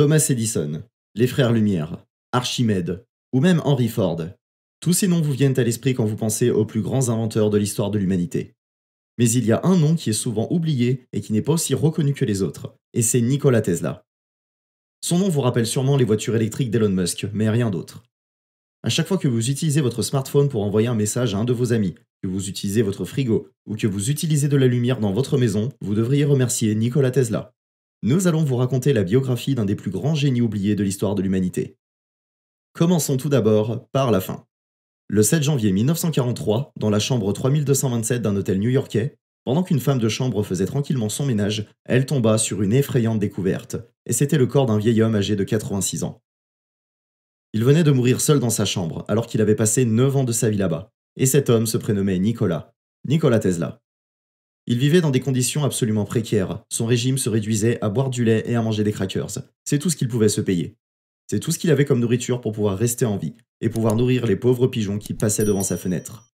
Thomas Edison, les frères Lumière, Archimède ou même Henry Ford. Tous ces noms vous viennent à l'esprit quand vous pensez aux plus grands inventeurs de l'histoire de l'humanité. Mais il y a un nom qui est souvent oublié et qui n'est pas aussi reconnu que les autres, et c'est Nikola Tesla. Son nom vous rappelle sûrement les voitures électriques d'Elon Musk, mais rien d'autre. À chaque fois que vous utilisez votre smartphone pour envoyer un message à un de vos amis, que vous utilisez votre frigo ou que vous utilisez de la lumière dans votre maison, vous devriez remercier Nikola Tesla nous allons vous raconter la biographie d'un des plus grands génies oubliés de l'histoire de l'humanité. Commençons tout d'abord par la fin. Le 7 janvier 1943, dans la chambre 3227 d'un hôtel new-yorkais, pendant qu'une femme de chambre faisait tranquillement son ménage, elle tomba sur une effrayante découverte, et c'était le corps d'un vieil homme âgé de 86 ans. Il venait de mourir seul dans sa chambre, alors qu'il avait passé 9 ans de sa vie là-bas, et cet homme se prénommait Nicolas, Nicolas Tesla. Il vivait dans des conditions absolument précaires. Son régime se réduisait à boire du lait et à manger des crackers. C'est tout ce qu'il pouvait se payer. C'est tout ce qu'il avait comme nourriture pour pouvoir rester en vie et pouvoir nourrir les pauvres pigeons qui passaient devant sa fenêtre.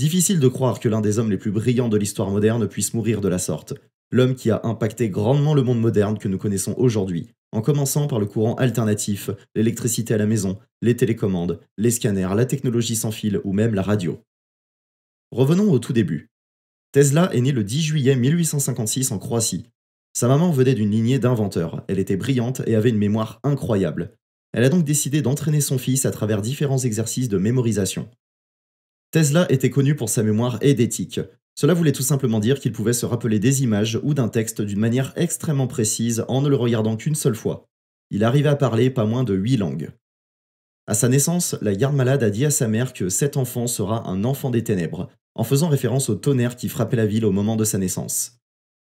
Difficile de croire que l'un des hommes les plus brillants de l'histoire moderne puisse mourir de la sorte, l'homme qui a impacté grandement le monde moderne que nous connaissons aujourd'hui, en commençant par le courant alternatif, l'électricité à la maison, les télécommandes, les scanners, la technologie sans fil ou même la radio. Revenons au tout début, Tesla est né le 10 juillet 1856 en Croatie. Sa maman venait d'une lignée d'inventeurs, elle était brillante et avait une mémoire incroyable. Elle a donc décidé d'entraîner son fils à travers différents exercices de mémorisation. Tesla était connu pour sa mémoire et Cela voulait tout simplement dire qu'il pouvait se rappeler des images ou d'un texte d'une manière extrêmement précise en ne le regardant qu'une seule fois. Il arrivait à parler pas moins de huit langues. À sa naissance, la garde malade a dit à sa mère que cet enfant sera un enfant des ténèbres, en faisant référence au tonnerre qui frappait la ville au moment de sa naissance.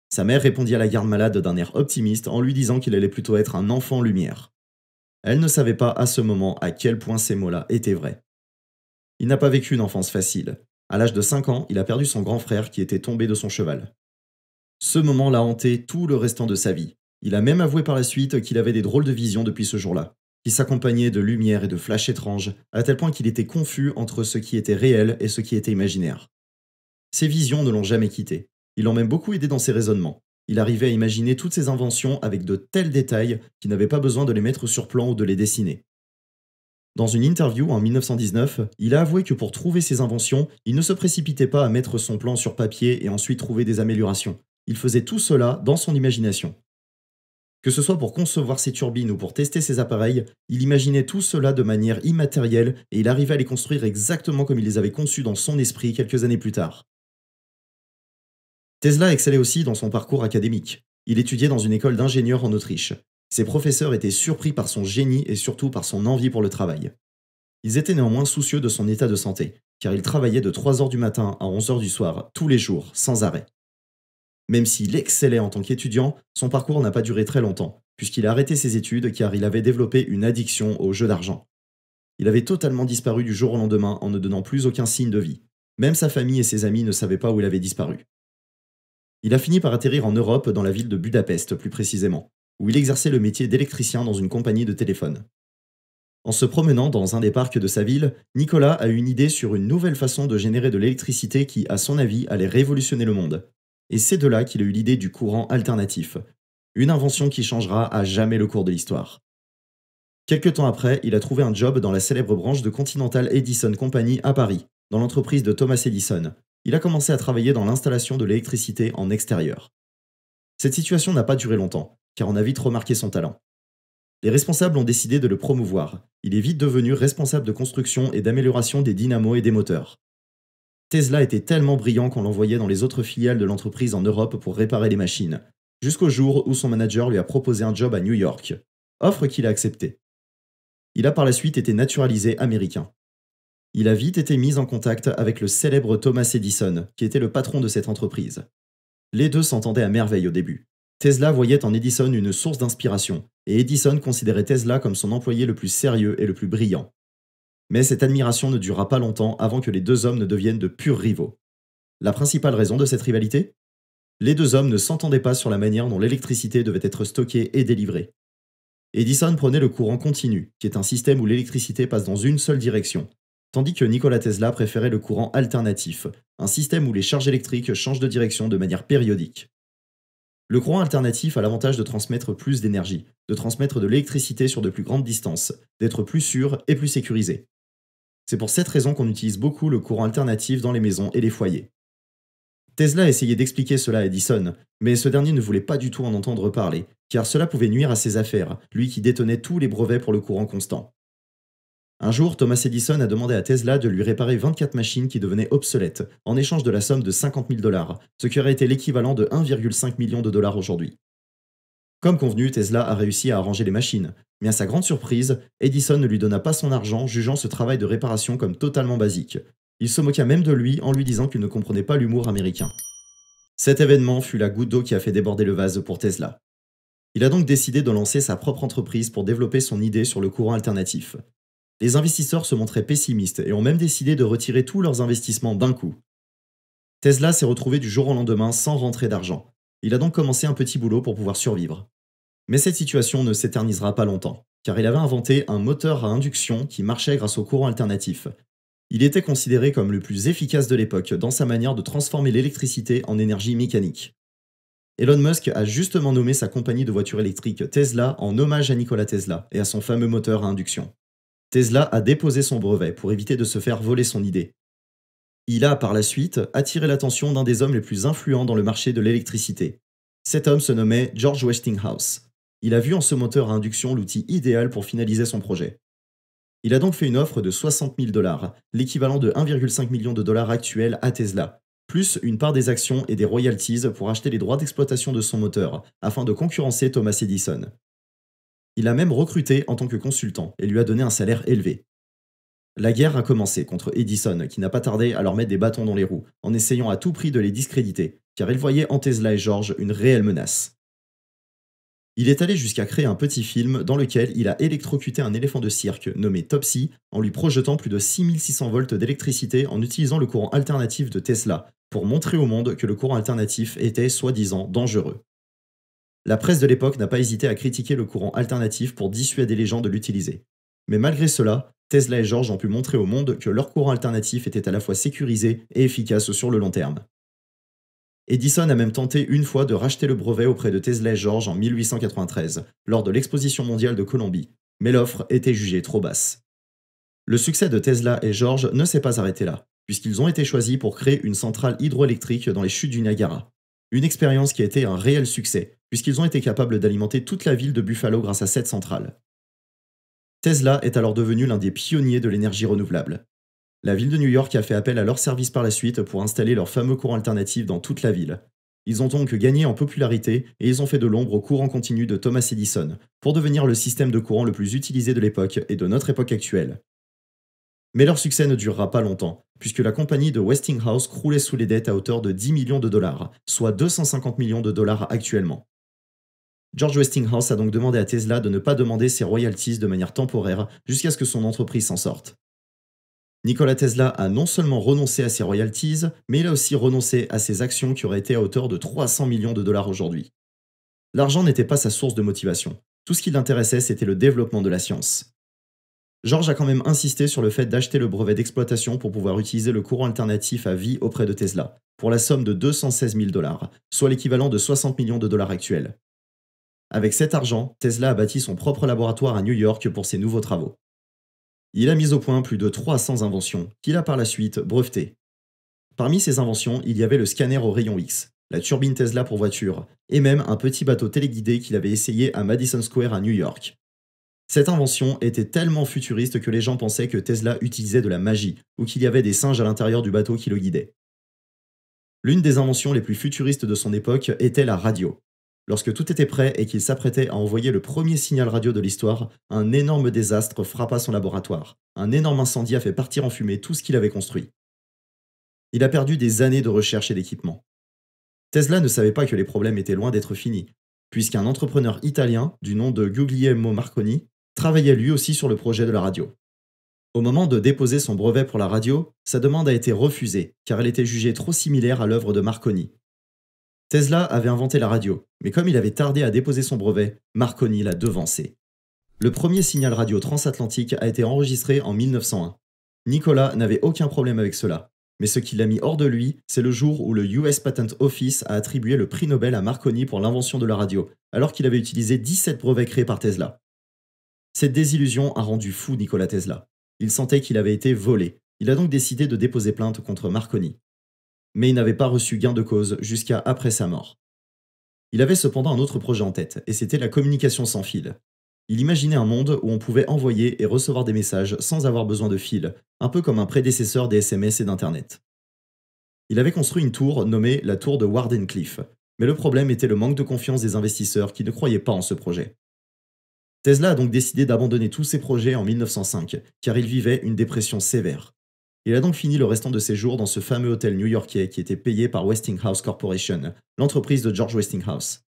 Sa mère répondit à la garde malade d'un air optimiste en lui disant qu'il allait plutôt être un enfant lumière. Elle ne savait pas à ce moment à quel point ces mots-là étaient vrais. Il n'a pas vécu une enfance facile. À l'âge de 5 ans, il a perdu son grand frère qui était tombé de son cheval. Ce moment l'a hanté tout le restant de sa vie. Il a même avoué par la suite qu'il avait des drôles de visions depuis ce jour-là qui s'accompagnait de lumières et de flashs étranges, à tel point qu'il était confus entre ce qui était réel et ce qui était imaginaire. Ses visions ne l'ont jamais quitté. Ils l'ont même beaucoup aidé dans ses raisonnements. Il arrivait à imaginer toutes ses inventions avec de tels détails qu'il n'avait pas besoin de les mettre sur plan ou de les dessiner. Dans une interview en 1919, il a avoué que pour trouver ses inventions, il ne se précipitait pas à mettre son plan sur papier et ensuite trouver des améliorations. Il faisait tout cela dans son imagination. Que ce soit pour concevoir ses turbines ou pour tester ses appareils, il imaginait tout cela de manière immatérielle et il arrivait à les construire exactement comme il les avait conçus dans son esprit quelques années plus tard. Tesla excellait aussi dans son parcours académique. Il étudiait dans une école d'ingénieurs en Autriche. Ses professeurs étaient surpris par son génie et surtout par son envie pour le travail. Ils étaient néanmoins soucieux de son état de santé, car il travaillait de 3h du matin à 11h du soir, tous les jours, sans arrêt. Même s'il excellait en tant qu'étudiant, son parcours n'a pas duré très longtemps, puisqu'il a arrêté ses études car il avait développé une addiction au jeu d'argent. Il avait totalement disparu du jour au lendemain en ne donnant plus aucun signe de vie. Même sa famille et ses amis ne savaient pas où il avait disparu. Il a fini par atterrir en Europe, dans la ville de Budapest plus précisément, où il exerçait le métier d'électricien dans une compagnie de téléphone. En se promenant dans un des parcs de sa ville, Nicolas a eu une idée sur une nouvelle façon de générer de l'électricité qui, à son avis, allait révolutionner le monde, et c'est de là qu'il a eu l'idée du courant alternatif, une invention qui changera à jamais le cours de l'histoire. Quelque temps après, il a trouvé un job dans la célèbre branche de Continental Edison Company à Paris, dans l'entreprise de Thomas Edison. Il a commencé à travailler dans l'installation de l'électricité en extérieur. Cette situation n'a pas duré longtemps, car on a vite remarqué son talent. Les responsables ont décidé de le promouvoir. Il est vite devenu responsable de construction et d'amélioration des dynamos et des moteurs. Tesla était tellement brillant qu'on l'envoyait dans les autres filiales de l'entreprise en Europe pour réparer les machines, jusqu'au jour où son manager lui a proposé un job à New York, offre qu'il a acceptée. Il a par la suite été naturalisé américain. Il a vite été mis en contact avec le célèbre Thomas Edison, qui était le patron de cette entreprise. Les deux s'entendaient à merveille au début. Tesla voyait en Edison une source d'inspiration, et Edison considérait Tesla comme son employé le plus sérieux et le plus brillant. Mais cette admiration ne dura pas longtemps avant que les deux hommes ne deviennent de purs rivaux. La principale raison de cette rivalité Les deux hommes ne s'entendaient pas sur la manière dont l'électricité devait être stockée et délivrée. Edison prenait le courant continu, qui est un système où l'électricité passe dans une seule direction, tandis que Nikola Tesla préférait le courant alternatif, un système où les charges électriques changent de direction de manière périodique. Le courant alternatif a l'avantage de transmettre plus d'énergie, de transmettre de l'électricité sur de plus grandes distances, d'être plus sûr et plus sécurisé. C'est pour cette raison qu'on utilise beaucoup le courant alternatif dans les maisons et les foyers. Tesla essayait d'expliquer cela à Edison, mais ce dernier ne voulait pas du tout en entendre parler, car cela pouvait nuire à ses affaires, lui qui détenait tous les brevets pour le courant constant. Un jour, Thomas Edison a demandé à Tesla de lui réparer 24 machines qui devenaient obsolètes, en échange de la somme de 50 000 dollars, ce qui aurait été l'équivalent de 1,5 million de dollars aujourd'hui. Comme convenu, Tesla a réussi à arranger les machines, mais à sa grande surprise, Edison ne lui donna pas son argent, jugeant ce travail de réparation comme totalement basique. Il se moqua même de lui en lui disant qu'il ne comprenait pas l'humour américain. Cet événement fut la goutte d'eau qui a fait déborder le vase pour Tesla. Il a donc décidé de lancer sa propre entreprise pour développer son idée sur le courant alternatif. Les investisseurs se montraient pessimistes et ont même décidé de retirer tous leurs investissements d'un coup. Tesla s'est retrouvé du jour au lendemain sans rentrer d'argent. Il a donc commencé un petit boulot pour pouvoir survivre. Mais cette situation ne s'éternisera pas longtemps, car il avait inventé un moteur à induction qui marchait grâce au courant alternatif. Il était considéré comme le plus efficace de l'époque dans sa manière de transformer l'électricité en énergie mécanique. Elon Musk a justement nommé sa compagnie de voitures électriques Tesla en hommage à Nikola Tesla et à son fameux moteur à induction. Tesla a déposé son brevet pour éviter de se faire voler son idée. Il a par la suite attiré l'attention d'un des hommes les plus influents dans le marché de l'électricité. Cet homme se nommait George Westinghouse. Il a vu en ce moteur à induction l'outil idéal pour finaliser son projet. Il a donc fait une offre de 60 000 dollars, l'équivalent de 1,5 million de dollars actuels à Tesla, plus une part des actions et des royalties pour acheter les droits d'exploitation de son moteur, afin de concurrencer Thomas Edison. Il a même recruté en tant que consultant et lui a donné un salaire élevé. La guerre a commencé contre Edison, qui n'a pas tardé à leur mettre des bâtons dans les roues, en essayant à tout prix de les discréditer, car il voyait en Tesla et George une réelle menace. Il est allé jusqu'à créer un petit film dans lequel il a électrocuté un éléphant de cirque nommé Topsy en lui projetant plus de 6600 volts d'électricité en utilisant le courant alternatif de Tesla pour montrer au monde que le courant alternatif était soi-disant dangereux. La presse de l'époque n'a pas hésité à critiquer le courant alternatif pour dissuader les gens de l'utiliser. Mais malgré cela, Tesla et George ont pu montrer au monde que leur courant alternatif était à la fois sécurisé et efficace sur le long terme. Edison a même tenté une fois de racheter le brevet auprès de Tesla et George en 1893, lors de l'exposition mondiale de Colombie, mais l'offre était jugée trop basse. Le succès de Tesla et George ne s'est pas arrêté là, puisqu'ils ont été choisis pour créer une centrale hydroélectrique dans les chutes du Niagara. Une expérience qui a été un réel succès, puisqu'ils ont été capables d'alimenter toute la ville de Buffalo grâce à cette centrale. Tesla est alors devenu l'un des pionniers de l'énergie renouvelable. La ville de New York a fait appel à leurs services par la suite pour installer leur fameux courant alternatif dans toute la ville. Ils ont donc gagné en popularité et ils ont fait de l'ombre au courant continu de Thomas Edison, pour devenir le système de courant le plus utilisé de l'époque et de notre époque actuelle. Mais leur succès ne durera pas longtemps, puisque la compagnie de Westinghouse croulait sous les dettes à hauteur de 10 millions de dollars, soit 250 millions de dollars actuellement. George Westinghouse a donc demandé à Tesla de ne pas demander ses royalties de manière temporaire jusqu'à ce que son entreprise s'en sorte. Nikola Tesla a non seulement renoncé à ses royalties, mais il a aussi renoncé à ses actions qui auraient été à hauteur de 300 millions de dollars aujourd'hui. L'argent n'était pas sa source de motivation. Tout ce qui l'intéressait, c'était le développement de la science. George a quand même insisté sur le fait d'acheter le brevet d'exploitation pour pouvoir utiliser le courant alternatif à vie auprès de Tesla, pour la somme de 216 000 dollars, soit l'équivalent de 60 millions de dollars actuels. Avec cet argent, Tesla a bâti son propre laboratoire à New York pour ses nouveaux travaux. Il a mis au point plus de 300 inventions, qu'il a par la suite brevetées. Parmi ces inventions, il y avait le scanner au rayon X, la turbine Tesla pour voiture, et même un petit bateau téléguidé qu'il avait essayé à Madison Square à New York. Cette invention était tellement futuriste que les gens pensaient que Tesla utilisait de la magie, ou qu'il y avait des singes à l'intérieur du bateau qui le guidaient. L'une des inventions les plus futuristes de son époque était la radio. Lorsque tout était prêt et qu'il s'apprêtait à envoyer le premier signal radio de l'histoire, un énorme désastre frappa son laboratoire. Un énorme incendie a fait partir en fumée tout ce qu'il avait construit. Il a perdu des années de recherche et d'équipement. Tesla ne savait pas que les problèmes étaient loin d'être finis, puisqu'un entrepreneur italien du nom de Guglielmo Marconi travaillait lui aussi sur le projet de la radio. Au moment de déposer son brevet pour la radio, sa demande a été refusée, car elle était jugée trop similaire à l'œuvre de Marconi, Tesla avait inventé la radio, mais comme il avait tardé à déposer son brevet, Marconi l'a devancé. Le premier signal radio transatlantique a été enregistré en 1901. Nicolas n'avait aucun problème avec cela, mais ce qui l'a mis hors de lui, c'est le jour où le US Patent Office a attribué le prix Nobel à Marconi pour l'invention de la radio, alors qu'il avait utilisé 17 brevets créés par Tesla. Cette désillusion a rendu fou Nicolas Tesla. Il sentait qu'il avait été volé. Il a donc décidé de déposer plainte contre Marconi mais il n'avait pas reçu gain de cause jusqu'à après sa mort. Il avait cependant un autre projet en tête, et c'était la communication sans fil. Il imaginait un monde où on pouvait envoyer et recevoir des messages sans avoir besoin de fil, un peu comme un prédécesseur des SMS et d'Internet. Il avait construit une tour nommée la tour de Wardenclyffe, mais le problème était le manque de confiance des investisseurs qui ne croyaient pas en ce projet. Tesla a donc décidé d'abandonner tous ses projets en 1905, car il vivait une dépression sévère. Il a donc fini le restant de ses jours dans ce fameux hôtel new-yorkais qui était payé par Westinghouse Corporation, l'entreprise de George Westinghouse.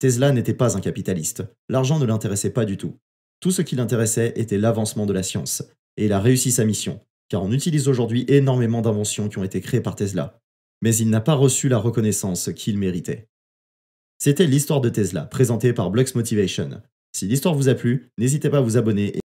Tesla n'était pas un capitaliste, l'argent ne l'intéressait pas du tout. Tout ce qui l'intéressait était l'avancement de la science, et il a réussi sa mission, car on utilise aujourd'hui énormément d'inventions qui ont été créées par Tesla. Mais il n'a pas reçu la reconnaissance qu'il méritait. C'était l'histoire de Tesla, présentée par Blux Motivation. Si l'histoire vous a plu, n'hésitez pas à vous abonner. Et